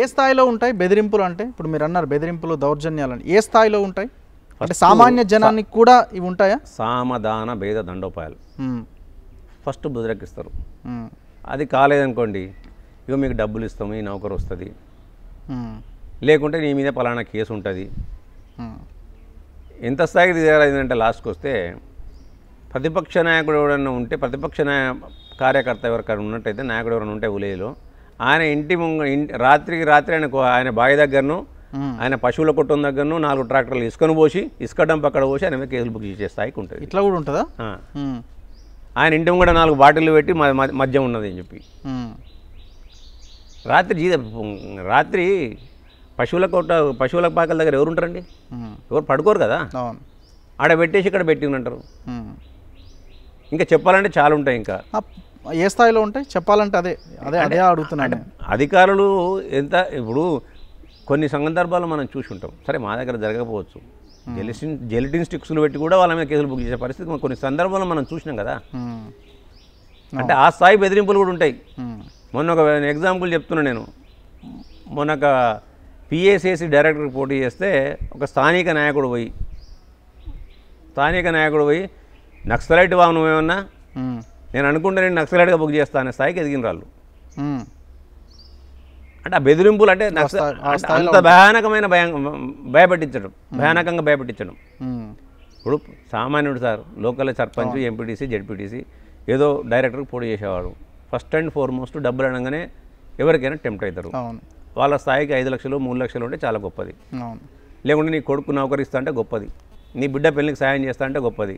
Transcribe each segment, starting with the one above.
ఏ స్థాయిలో ఉంటాయి బెదిరింపులు అంటే ఇప్పుడు మీరు అన్నారు బెదిరింపులు దౌర్జన్యాలు ఏ స్థాయిలో ఉంటాయి అంటే సామాన్య జనానికి కూడా ఇవి ఉంటాయా సామధాన భేద దండోపాయాలు ఫస్ట్ బుజరెక్కిస్తారు అది కాలేదనుకోండి ఇక మీకు డబ్బులు ఇస్తాము ఈ నౌకరు వస్తుంది లేకుంటే నీ మీద పలానా కేసు ఉంటుంది ఎంత స్థాయికి దిగరాయిందంటే లాస్ట్కి వస్తే ప్రతిపక్ష నాయకుడు ఎవరైనా ఉంటే ప్రతిపక్ష నాయ కార్యకర్త ఎవరికైనా ఉన్నట్టయితే నాయకుడు ఎవరైనా ఉంటే ఉలేలో ఆయన ఇంటి ముంగ రాత్రికి రాత్రి ఆయన ఆయన బావి దగ్గరను ఆయన పశువుల కొట్టం దగ్గరను నాలుగు ట్రాక్టర్లు ఇసుకను పోసి ఇసుక డంప్ అక్కడ పోసి ఆయన కేసులు బుక్ చేసే స్థాయికి ఉంటుంది ఇట్లా కూడా ఉంటుందా ఆయన ఇంటి ముంగడ నాలుగు బాటిల్లు పెట్టి మద్యం ఉన్నది అని చెప్పి రాత్రి జీద రాత్రి పశువుల కొట్ట పశువుల పాకల దగ్గర ఎవరు ఉంటారండి ఎవరు పడుకోరు కదా ఆడ పెట్టేసి ఇక్కడ పెట్టి ఉంటారు ఇంకా చెప్పాలంటే చాలా ఉంటాయి ఇంకా ఏ స్థాయిలో ఉంటాయి చెప్పాలంటే అదే అదే అదే అడుగుతున్నాను అధికారులు ఎంత ఇప్పుడు కొన్ని సందర్భాలు మనం చూసి ఉంటాం సరే మా దగ్గర జరగకపోవచ్చు జెలిసిన్ జెలిటిన్ స్టిక్స్లు పెట్టి కూడా వాళ్ళ మీద కేసులు బుక్ చేసే పరిస్థితి కొన్ని సందర్భాల్లో మనం చూసినాం కదా అంటే ఆ స్థాయి బెదిరింపులు కూడా ఉంటాయి మొన్న ఒక ఎగ్జాంపుల్ చెప్తున్నా నేను మొన్న ఒక పిఎస్ఏసి డైరెక్టర్ పోటీ చేస్తే ఒక స్థానిక నాయకుడు పోయి స్థానిక నాయకుడు పోయి నక్సలైట్ వాహనం ఏమన్నా నేను అనుకుంటే నేను నక్సలైట్గా బుక్ చేస్తా అనే స్థాయికి ఎదిగిన వాళ్ళు అంటే ఆ బెదిరింపులు అంటే అంత భయానకమైన భయం భయపెట్టించడం భయానకంగా భయపెట్టించడం ఇప్పుడు సామాన్యుడు sir local sarpanch MPTC ZPTC ఏదో డైరెక్టర్కి పోటీ చేసేవాడు ఫస్ట్ అండ్ మోస్ట్ డబ్బులు అనగానే ఎవరికైనా టెంప్ట్ అవుతారు వాళ్ళ స్థాయికి ఐదు లక్షలు మూడు లక్షలు ఉంటే చాలా గొప్పది లేకుంటే నీ కొడుకు నౌకరిస్తా అంటే గొప్పది నీ బిడ్డ పెళ్ళికి సాయం చేస్తా అంటే గొప్పది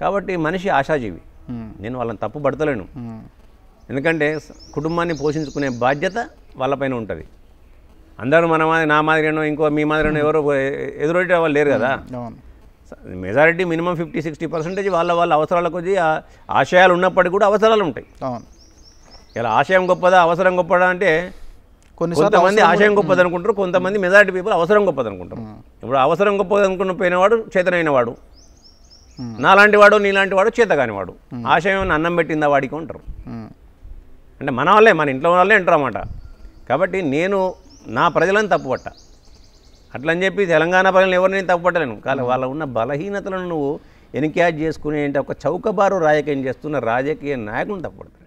కాబట్టి మనిషి ఆశాజీవి నేను వాళ్ళని తప్పు పడతలేను ఎందుకంటే కుటుంబాన్ని పోషించుకునే బాధ్యత వాళ్ళపైన ఉంటుంది అందరూ మన మాది నా మాదిరినో ఇంకో మీ మాదిరినో ఎవరో ఎదురొట్టే వాళ్ళు లేరు కదా majority minimum fifty sixty percentage వాళ్ళ వాళ్ళ అవసరాల కొద్దీ ఆశయాలు ఉన్నప్పటికీ కూడా అవసరాలు ఉంటాయి ఇలా ఆశయం గొప్పదా అవసరం గొప్పదా అంటే కొంతమంది ఆశయం గొప్పది అనుకుంటారు కొంతమంది మెజారిటీ పీపుల్ అవసరం గొప్పది అనుకుంటారు ఇప్పుడు అవసరం గొప్పది అనుకున్న పోయినవాడు వాడు నాలాంటి వాడు నీలాంటి వాడు చేతగాని వాడు ఆశయం అన్నం పెట్టిందా వాడికి ఉంటారు అంటే మన వాళ్ళే మన ఇంట్లో వాళ్ళే అంటారన్నమాట కాబట్టి నేను నా ప్రజలను తప్పుపట్ట అట్లని చెప్పి తెలంగాణ ప్రజలను ఎవరిని తప్పుపట్టలేను కానీ వాళ్ళ ఉన్న బలహీనతలను నువ్వు ఎన్క్యాజ్ చేసుకునే ఒక చౌకబారు రాజకీయం చేస్తున్న రాజకీయ నాయకులను తప్పుపడతాను